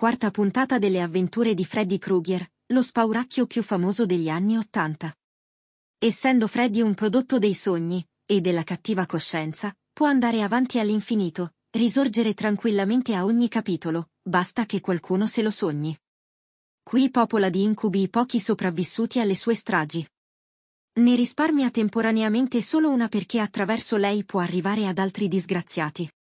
quarta puntata delle avventure di Freddy Krueger, lo spauracchio più famoso degli anni Ottanta. Essendo Freddy un prodotto dei sogni, e della cattiva coscienza, può andare avanti all'infinito, risorgere tranquillamente a ogni capitolo, basta che qualcuno se lo sogni. Qui popola di incubi i pochi sopravvissuti alle sue stragi. Ne risparmia temporaneamente solo una perché attraverso lei può arrivare ad altri disgraziati.